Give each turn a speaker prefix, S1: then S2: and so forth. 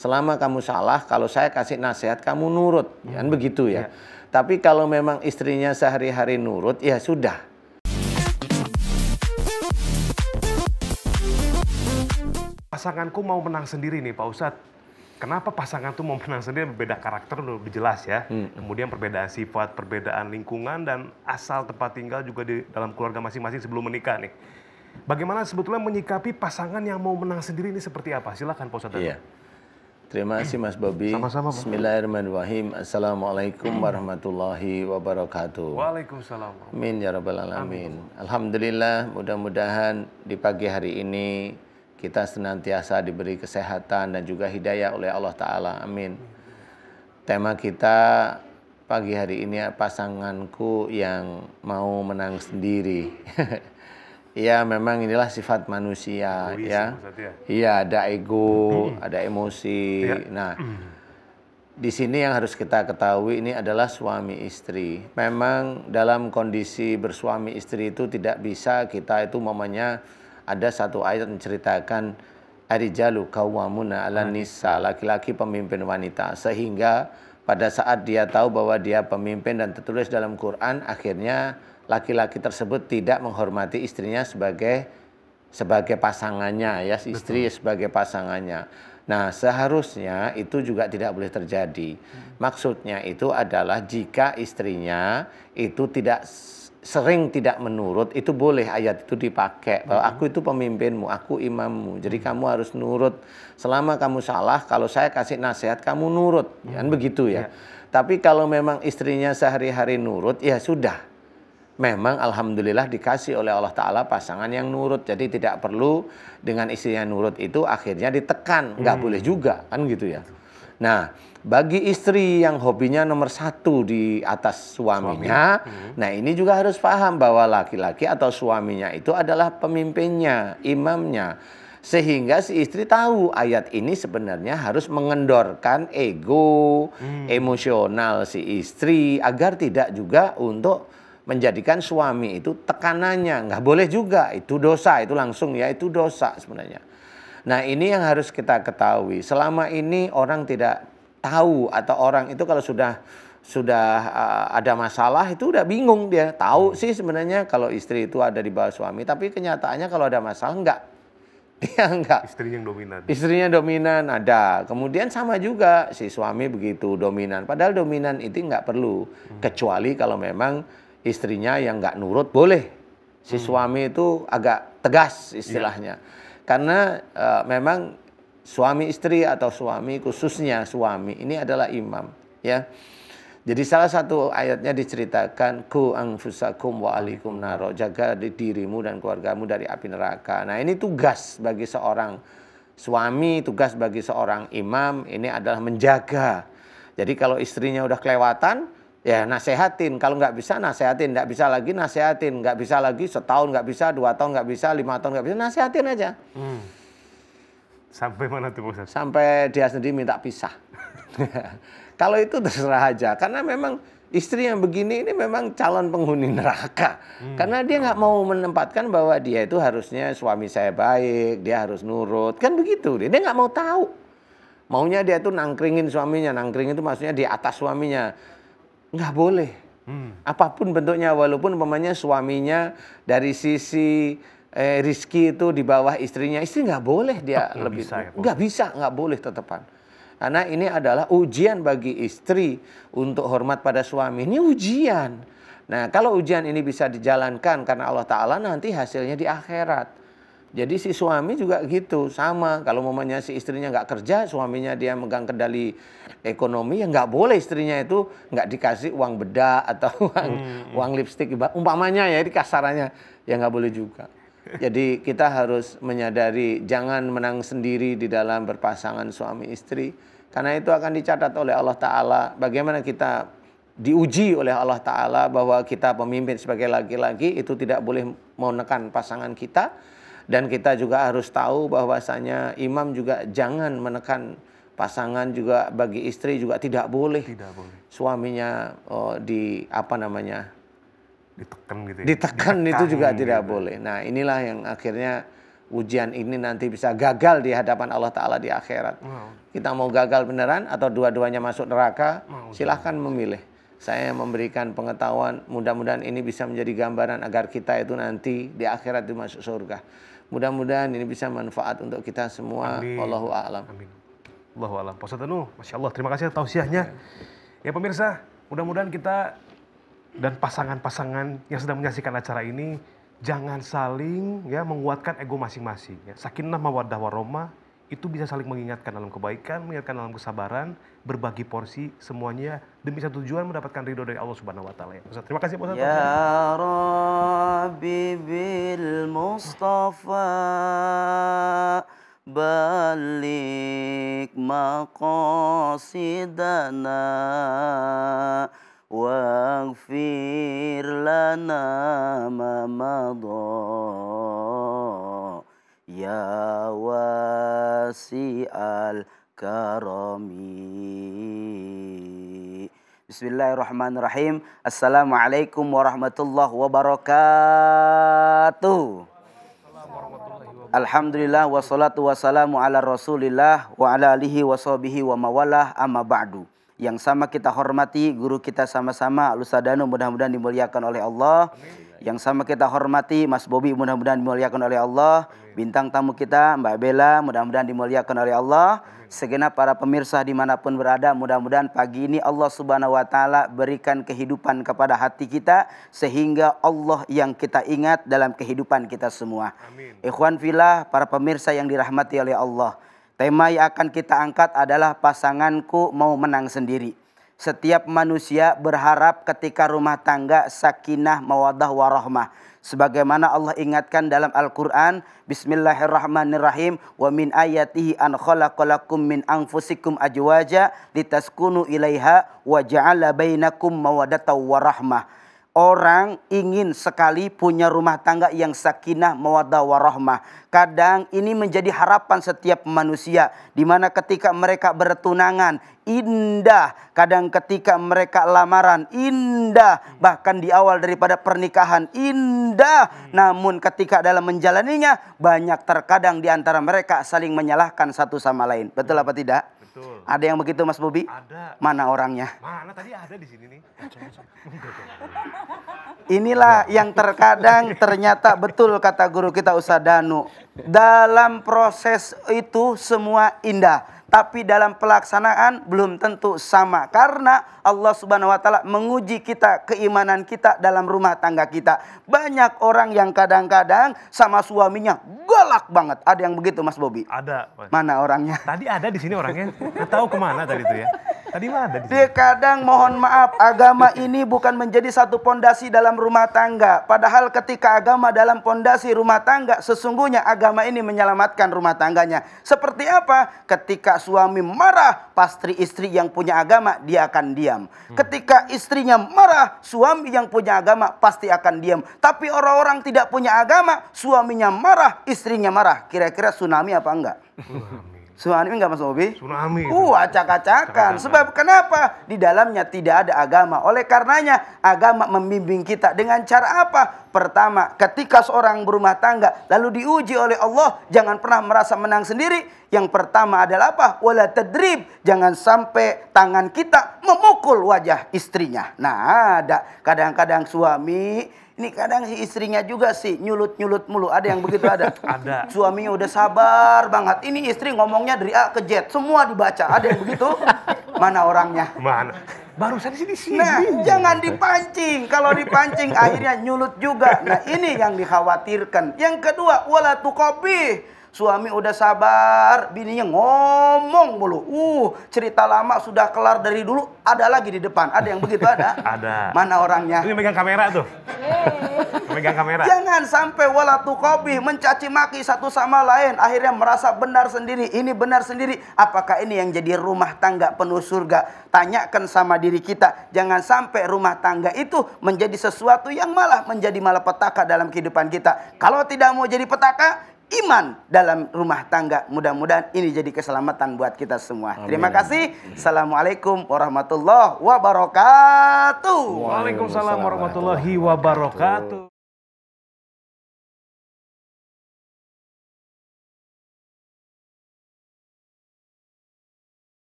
S1: Selama kamu salah, kalau saya kasih nasihat kamu nurut, hmm. kan begitu ya. ya. Tapi kalau memang istrinya sehari-hari nurut, ya sudah. Pasanganku mau menang sendiri nih Pak Ustadz. Kenapa pasangan tuh mau menang sendiri berbeda karakter udah jelas ya. Hmm. Kemudian perbedaan sifat, perbedaan lingkungan dan asal tempat tinggal juga di dalam keluarga masing-masing sebelum menikah nih. Bagaimana sebetulnya menyikapi pasangan yang mau menang sendiri ini seperti apa? Silakan Pak Ustadz. Iya. Terima kasih Mas Bobi. Sama-sama. Bismillahirrahmanirrahim. Assalamualaikum warahmatullahi wabarakatuh. Waalaikumsalam. Amin ya rabbal alamin. Alhamdulillah mudah-mudahan di pagi hari ini kita senantiasa diberi kesehatan dan juga hidayah oleh Allah taala. Amin. Tema kita pagi hari ini pasanganku yang mau menang sendiri. ya memang inilah sifat manusia Egois, ya. Iya, ada ego, hmm. ada emosi. Ya. Nah, mm. di sini yang harus kita ketahui ini adalah suami istri. Memang dalam kondisi bersuami istri itu tidak bisa kita itu mamanya ada satu ayat menceritakan Arijalu kawamuna ala mm. nisa, laki-laki pemimpin wanita sehingga pada saat dia tahu bahwa dia pemimpin dan tertulis dalam Quran akhirnya laki-laki tersebut tidak menghormati istrinya sebagai sebagai pasangannya ya istri Betul. sebagai pasangannya. Nah, seharusnya itu juga tidak boleh terjadi. Hmm. Maksudnya itu adalah jika istrinya itu tidak sering tidak menurut itu boleh ayat itu dipakai bahwa hmm. aku itu pemimpinmu aku imammu jadi hmm. kamu harus nurut selama kamu salah kalau saya kasih nasihat kamu nurut hmm. kan begitu ya? ya. tapi kalau memang istrinya sehari-hari nurut ya sudah memang alhamdulillah dikasih oleh Allah taala pasangan yang nurut jadi tidak perlu dengan istrinya nurut itu akhirnya ditekan nggak boleh juga kan gitu ya Nah, bagi istri yang hobinya nomor satu di atas suaminya, Suami. Hmm. nah ini juga harus paham bahwa laki-laki atau suaminya itu adalah pemimpinnya, imamnya. Sehingga si istri tahu ayat ini sebenarnya harus mengendorkan ego hmm. emosional si istri agar tidak juga untuk menjadikan suami itu tekanannya. Nggak boleh juga, itu dosa, itu langsung ya itu dosa sebenarnya. Nah, ini yang harus kita ketahui. Selama ini orang tidak tahu atau orang itu kalau sudah sudah uh, ada masalah itu udah bingung dia. Tahu hmm. sih sebenarnya kalau istri itu ada di bawah suami, tapi kenyataannya kalau ada masalah enggak. Dia enggak. Istrinya yang dominan. Istrinya dominan ada. Kemudian sama juga si suami begitu dominan. Padahal dominan itu enggak perlu hmm. kecuali kalau memang istrinya yang enggak nurut boleh. Si hmm. suami itu agak tegas istilahnya. Yeah. Karena e, memang suami istri atau suami khususnya suami ini adalah imam ya. Jadi salah satu ayatnya diceritakan ku angfusakum wa alikum naro jaga di dirimu dan keluargamu dari api neraka. Nah ini tugas bagi seorang suami, tugas bagi seorang imam ini adalah menjaga. Jadi kalau istrinya udah kelewatan, ya nasehatin kalau nggak bisa nasehatin nggak bisa lagi nasehatin nggak bisa lagi setahun nggak bisa dua tahun nggak bisa lima tahun nggak bisa nasehatin aja hmm. sampai mana tuh Ustaz? sampai dia sendiri minta pisah kalau itu terserah aja karena memang istri yang begini ini memang calon penghuni neraka hmm. karena dia nggak mau menempatkan bahwa dia itu harusnya suami saya baik dia harus nurut kan begitu dia nggak mau tahu maunya dia itu nangkringin suaminya nangkringin itu maksudnya di atas suaminya nggak boleh. Hmm. Apapun bentuknya, walaupun umpamanya suaminya dari sisi eh, Rizky itu di bawah istrinya, istri nggak boleh dia Tetap lebih bisa, ya, nggak bisa, nggak boleh tetepan. Karena ini adalah ujian bagi istri untuk hormat pada suami. Ini ujian. Nah, kalau ujian ini bisa dijalankan karena Allah Ta'ala nanti hasilnya di akhirat. Jadi si suami juga gitu, sama. Kalau mamanya si istrinya nggak kerja, suaminya dia megang kendali ekonomi, ya nggak boleh istrinya itu nggak dikasih uang bedak atau uang, hmm, hmm. uang lipstick. Umpamanya ya, ini kasarannya, ya nggak boleh juga. Jadi kita harus menyadari jangan menang sendiri di dalam berpasangan suami istri. Karena itu akan dicatat oleh Allah Ta'ala bagaimana kita diuji oleh Allah Ta'ala bahwa kita pemimpin sebagai laki-laki itu tidak boleh menekan pasangan kita dan kita juga harus tahu bahwasanya imam juga jangan menekan pasangan juga bagi istri juga tidak boleh. Tidak boleh. Suaminya oh, di apa namanya? Ditekan gitu. Ya? Ditekan, Ditekan itu juga gitu. tidak ya? boleh. Nah, inilah yang akhirnya ujian ini nanti bisa gagal di hadapan Allah Ta'ala di akhirat. Wow. Kita mau gagal beneran atau dua-duanya masuk neraka, wow. silahkan memilih. Saya memberikan pengetahuan, mudah-mudahan ini bisa menjadi gambaran agar kita itu nanti di akhirat dimasuk surga. Mudah-mudahan ini bisa manfaat untuk kita semua. Allahu a'lam. Amin. Allahu a'lam. Pak Ustaz Masya Allah, terima kasih tausiahnya. Ya. ya pemirsa, mudah-mudahan kita dan pasangan-pasangan yang sedang menyaksikan acara ini jangan saling ya menguatkan ego masing-masing ya. Sakinah mawaddah warahmah itu bisa saling mengingatkan dalam kebaikan, mengingatkan dalam kesabaran, berbagi porsi semuanya demi satu tujuan mendapatkan ridho dari Allah Subhanahu wa taala.
S2: Ustaz, terima kasih Ustaz. Ya Rabbi bil Mustafa balik maqasidana lana ma madha يا واسع الكرم Bismillahirrahmanirrahim. Assalamualaikum warahmatullahi wabarakatuh. Alhamdulillah wassalatu wassalamu ala rasulillah wa ala alihi wa sahbihi wa mawalah amma ba'du. Yang sama kita hormati guru kita sama-sama Alusadano mudah-mudahan dimuliakan oleh Allah. Amin yang sama kita hormati Mas Bobi mudah-mudahan dimuliakan oleh Allah, bintang tamu kita Mbak Bella mudah-mudahan dimuliakan oleh Allah, segenap para pemirsa dimanapun berada mudah-mudahan pagi ini Allah subhanahu wa ta'ala berikan kehidupan kepada hati kita sehingga Allah yang kita ingat dalam kehidupan kita semua. Amin. Ikhwan filah para pemirsa yang dirahmati oleh Allah. Tema yang akan kita angkat adalah pasanganku mau menang sendiri setiap manusia berharap ketika rumah tangga sakinah mawadah warahmah sebagaimana Allah ingatkan dalam Al-Qur'an bismillahirrahmanirrahim wa min ayatihi an khalaqalakum min anfusikum ajwaja litaskunu ilaiha wa ja'ala bainakum mawadatan warahmah Orang ingin sekali punya rumah tangga yang sakinah, mawadah warahmah. Kadang ini menjadi harapan setiap manusia. di mana ketika mereka bertunangan, indah. Kadang ketika mereka lamaran, indah. Bahkan di awal daripada pernikahan, indah. Namun ketika dalam menjalaninya, banyak terkadang di antara mereka saling menyalahkan satu sama lain. Betul apa tidak? Betul. Ada yang begitu Mas Bobi? Ada. Mana orangnya? Mana tadi ada di sini nih. Inilah yang terkadang ternyata betul kata guru kita Ustaz Danu. Dalam proses itu semua indah tapi dalam pelaksanaan belum tentu sama karena Allah Subhanahu wa taala menguji kita keimanan kita dalam rumah tangga kita. Banyak orang yang kadang-kadang sama suaminya galak banget. Ada yang begitu Mas Bobi? Ada. Mana orangnya? Tadi ada di sini orangnya. Nggak tahu kemana tadi itu ya. Tadi mana di Dia kadang mohon maaf, agama ini bukan menjadi satu pondasi dalam rumah tangga. Padahal ketika agama dalam pondasi rumah tangga, sesungguhnya agama ini menyelamatkan rumah tangganya. Seperti apa? Ketika suami marah, pasti istri yang punya agama dia akan diam. Hmm. Ketika istrinya marah, suami yang punya agama pasti akan diam. Tapi orang-orang tidak punya agama, suaminya marah, istrinya marah. Kira-kira tsunami apa enggak? Tsunami enggak Mas Obi? Tsunami. Uh, acak-acakan. Sebab kenapa? Di dalamnya tidak ada agama. Oleh karenanya agama membimbing kita dengan cara apa? Pertama, ketika seorang berumah tangga lalu diuji oleh Allah, jangan pernah merasa menang sendiri. Yang pertama adalah apa? Wala tadrib. Jangan sampai tangan kita memukul wajah istrinya. Nah, ada kadang-kadang suami ini kadang si istrinya juga sih nyulut-nyulut mulu. Ada yang begitu ada. ada. Suaminya udah sabar banget. Ini istri ngomongnya dari A ke Z. Semua dibaca. Ada yang begitu? Mana orangnya? Mana? Barusan saja di sini. Nah, jangan dipancing. Kalau dipancing akhirnya nyulut juga. Nah, ini yang dikhawatirkan. Yang kedua, wala tuqabih Suami udah sabar, bininya ngomong mulu. Uh, cerita lama sudah kelar dari dulu, ada lagi di depan. Ada yang begitu ada? ada. Mana orangnya? Ini megang kamera tuh. megang kamera. Jangan sampai wala kopi mencaci maki satu sama lain, akhirnya merasa benar sendiri. Ini benar sendiri. Apakah ini yang jadi rumah tangga penuh surga? Tanyakan sama diri kita. Jangan sampai rumah tangga itu menjadi sesuatu yang malah menjadi malapetaka dalam kehidupan kita. Kalau tidak mau jadi petaka, iman dalam rumah tangga. Mudah-mudahan ini jadi keselamatan buat kita semua. Amin. Terima kasih. Assalamualaikum warahmatullahi wabarakatuh. Waalaikumsalam warahmatullahi wabarakatuh.